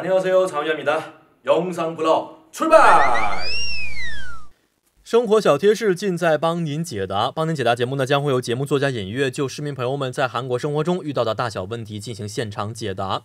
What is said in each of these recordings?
今天我是由常远米的永商不漏出白。生活小贴士尽在帮您解答，帮您解答节目呢，将会由节目作家尹月就市民朋友们在韩国生活中遇到的大小问题进行现场解答。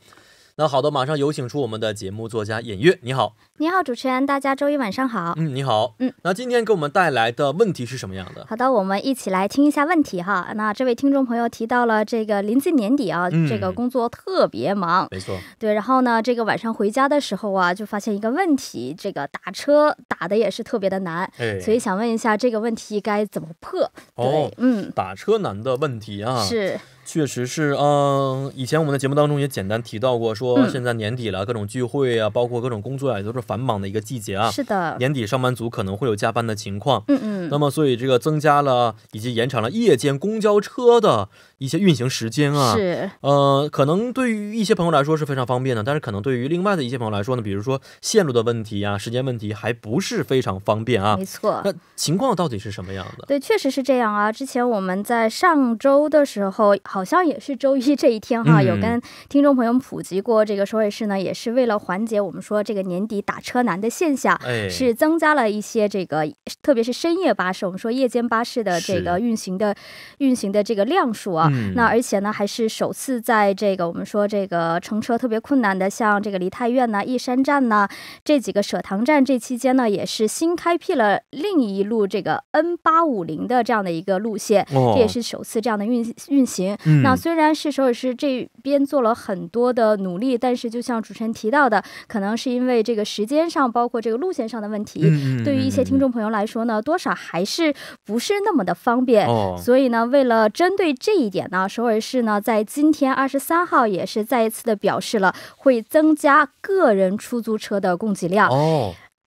那好的，马上有请出我们的节目作家尹月，你好，你好，主持人，大家周一晚上好，嗯，你好，嗯，那今天给我们带来的问题是什么样的？好的，我们一起来听一下问题哈。那这位听众朋友提到了这个临近年底啊，这个工作特别忙，没错，对，然后呢，这个晚上回家的时候啊，就发现一个问题，这个打车打的也是特别的难，所以想问一下这个问题该怎么破？对，嗯，打车难的问题啊，是。确实是，嗯，以前我们的节目当中也简单提到过，说现在年底了，各种聚会啊，包括各种工作啊，也都是繁忙的一个季节啊。是的，年底上班族可能会有加班的情况。嗯嗯。那么，所以这个增加了以及延长了夜间公交车的一些运行时间啊。是。呃，可能对于一些朋友来说是非常方便的，但是可能对于另外的一些朋友来说呢，比如说线路的问题啊、时间问题，还不是非常方便啊。没错。那情况到底是什么样的？对，确实是这样啊。之前我们在上周的时候。好像也是周一这一天哈，有跟听众朋友们普及过这个收费市呢，也是为了缓解我们说这个年底打车难的现象，是增加了一些这个，特别是深夜巴士。我们说夜间巴士的这个运行的运行的这个量数啊，那而且呢，还是首次在这个我们说这个乘车特别困难的，像这个梨泰院呢、易山站呢这几个舍塘站，这期间呢，也是新开辟了另一路这个 N 八五零的这样的一个路线，这也是首次这样的运运行。那虽然是首尔市这边做了很多的努力，但是就像主持人提到的，可能是因为这个时间上，包括这个路线上的问题，对于一些听众朋友来说呢，多少还是不是那么的方便。所以呢，为了针对这一点呢，首尔市呢在今天二十三号也是再一次的表示了会增加个人出租车的供给量。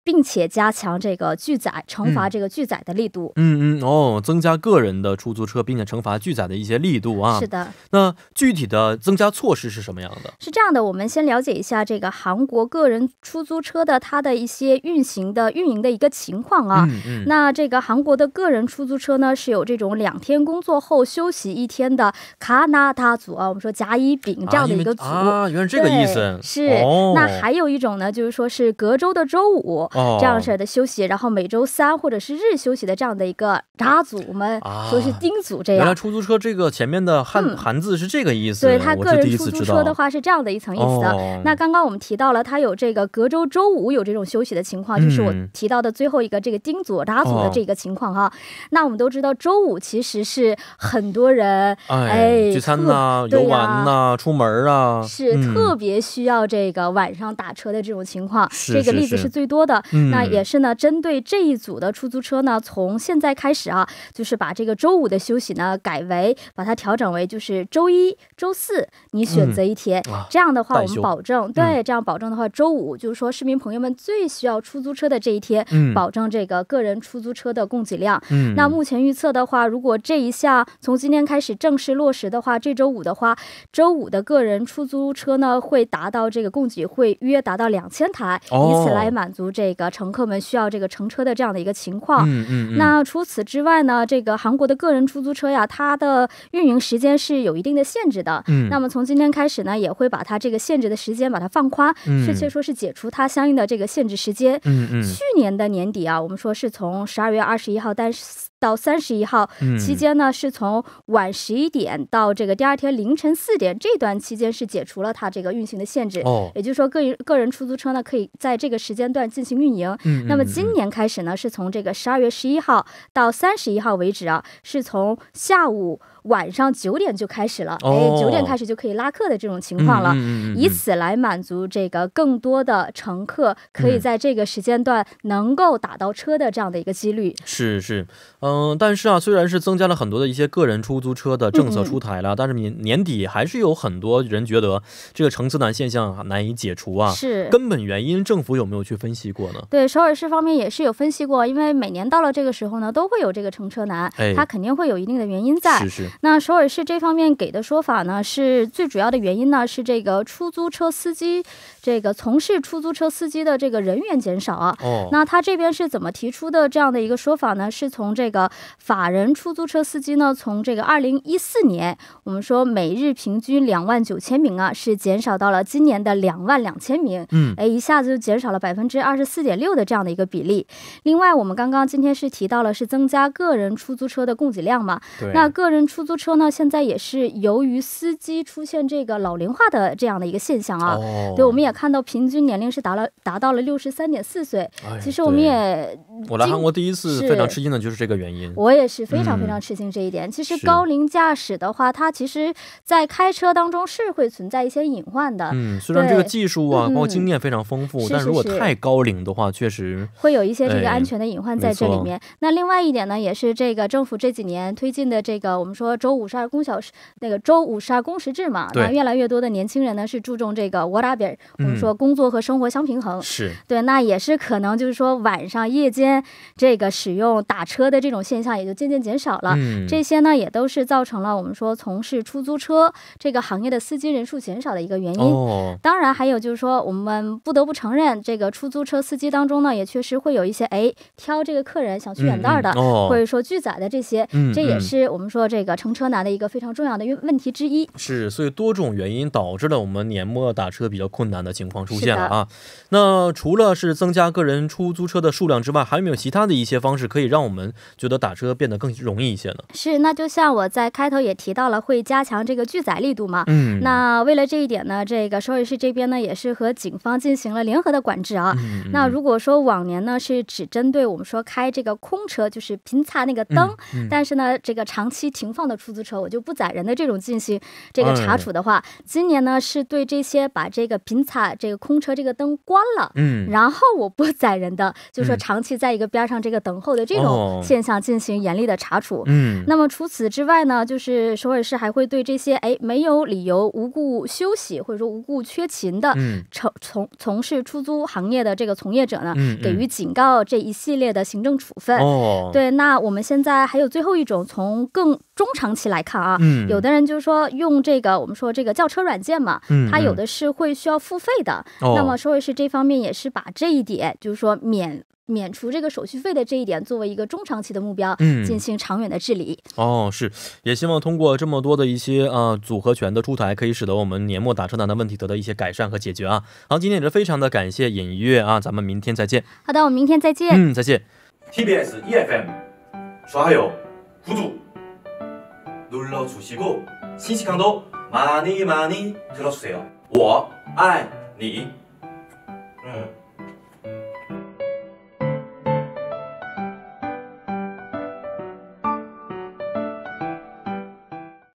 并且加强这个拒载、惩罚这个拒载的力度。嗯嗯哦，增加个人的出租车，并且惩罚拒载的一些力度啊。是的，那具体的增加措施是什么样的？是这样的，我们先了解一下这个韩国个人出租车的它的一些运行的运营的一个情况啊。嗯嗯。那这个韩国的个人出租车呢，是有这种两天工作后休息一天的卡纳达组啊。我们说甲乙丙这样的一个组啊，原来是这个意思。是。哦。那还有一种呢，就是说是隔周的周五。哦，这样式的休息，然后每周三或者是日休息的这样的一个扎组，我们说是丁组这样。原来出租车这个前面的汉汉字是这个意思。对他个人出租车的话是这样的一层意思的。那刚刚我们提到了，他有这个隔周周五有这种休息的情况，就是我提到的最后一个这个丁组扎组的这个情况哈。那我们都知道周五其实是很多人哎聚餐呐、游玩呐、出门啊，是特别需要这个晚上打车的这种情况，这个例子是最多的。那也是呢，针对这一组的出租车呢，从现在开始啊，就是把这个周五的休息呢，改为把它调整为就是周一周四，你选择一天。这样的话，我们保证，对，这样保证的话，周五就是说市民朋友们最需要出租车的这一天，保证这个个人出租车的供给量。嗯。那目前预测的话，如果这一项从今天开始正式落实的话，这周五的话，周五的个人出租车呢会达到这个供给会约达到两千台，以此来满足这。这个乘客们需要这个乘车的这样的一个情况，嗯嗯。那除此之外呢，这个韩国的个人出租车呀，它的运营时间是有一定的限制的，嗯。那么从今天开始呢，也会把它这个限制的时间把它放宽，确切说是解除它相应的这个限制时间，嗯嗯。去年的年底啊，我们说是从十二月二十一号单。到三十一号期间呢，是从晚十一点到这个第二天凌晨四点，这段期间是解除了它这个运行的限制。哦，也就是说，个人个人出租车呢可以在这个时间段进行运营。嗯，那么今年开始呢，是从这个十二月十一号到三十一号为止啊，是从下午。晚上九点就开始了，哎，九点开始就可以拉客的这种情况了，以此来满足这个更多的乘客可以在这个时间段能够打到车的这样的一个几率。是是，嗯，但是啊，虽然是增加了很多的一些个人出租车的政策出台了，但是年年底还是有很多人觉得这个乘车难现象难以解除啊。是。根本原因政府有没有去分析过呢？对，首尔市方面也是有分析过，因为每年到了这个时候呢，都会有这个乘车难，哎，它肯定会有一定的原因在。是是。那首尔市这方面给的说法呢，是最主要的原因呢，是这个出租车司机，这个从事出租车司机的这个人员减少啊。哦。那他这边是怎么提出的这样的一个说法呢？是从这个法人出租车司机呢，从这个二零一四年，我们说每日平均两万九千名啊，是减少到了今年的两万两千名。嗯。哎，一下子就减少了百分之二十四点六的这样的一个比例。另外，我们刚刚今天是提到了是增加个人出租车的供给量嘛？对。那个人出。出租车呢，现在也是由于司机出现这个老龄化的这样的一个现象啊。哦。对，我们也看到平均年龄是达了达到了六十三点四岁。哎。其实我们也，我来韩国第一次非常吃惊的就是这个原因。我也是非常非常吃惊这一点。其实高龄驾驶的话，它其实在开车当中是会存在一些隐患的。嗯，虽然这个技术啊、包括经验非常丰富，但是如果太高龄的话，确实会有一些这个安全的隐患在这里面。那另外一点呢，也是这个政府这几年推进的这个我们说。周五十二工小时，那个周五十二工时制嘛，那越来越多的年轻人呢是注重这个 what e r 我们说工作和生活相平衡，是对，那也是可能就是说晚上夜间这个使用打车的这种现象也就渐渐减少了，这些呢也都是造成了我们说从事出租车这个行业的司机人数减少的一个原因。当然还有就是说我们不得不承认，这个出租车司机当中呢也确实会有一些哎挑这个客人想去远道的，或者说拒载的这些，这也是我们说这个。乘车难的一个非常重要的问题之一是，所以多种原因导致了我们年末打车比较困难的情况出现了啊。那除了是增加个人出租车的数量之外，还有没有其他的一些方式可以让我们觉得打车变得更容易一些呢？是，那就像我在开头也提到了，会加强这个拒载力度嘛？嗯。那为了这一点呢，这个收费市这边呢也是和警方进行了联合的管制啊。那如果说往年呢是只针对我们说开这个空车就是频擦那个灯，但是呢这个长期停放的。出租车我就不载人的这种进行这个查处的话，今年呢是对这些把这个平踩这个空车这个灯关了，嗯，然后我不载人的，就说长期在一个边上这个等候的这种现象进行严厉的查处，嗯，那么除此之外呢，就是首尔市还会对这些哎没有理由无故休息或者说无故缺勤的，嗯，从从从事出租行业的这个从业者呢给予警告这一系列的行政处分。哦，对，那我们现在还有最后一种从更中长。长期来看啊，嗯，有的人就是说用这个我们说这个叫车软件嘛，嗯，他有的是会需要付费的。那么说会是这方面也是把这一点，就是说免免除这个手续费的这一点作为一个中长期的目标嗯，进行长远的治理。哦，是，也希望通过这么多的一些呃组合拳的出台，可以使得我们年末打车难的问题得到一些改善和解决啊。好，今天也是非常的感谢尹月啊，咱们明天再见。好的，我们明天再见。嗯，再见。TBS EFM，刷还友，辅助。 눌러주시고 신식항도 많이 많이 들어주세요. 我爱你. 응.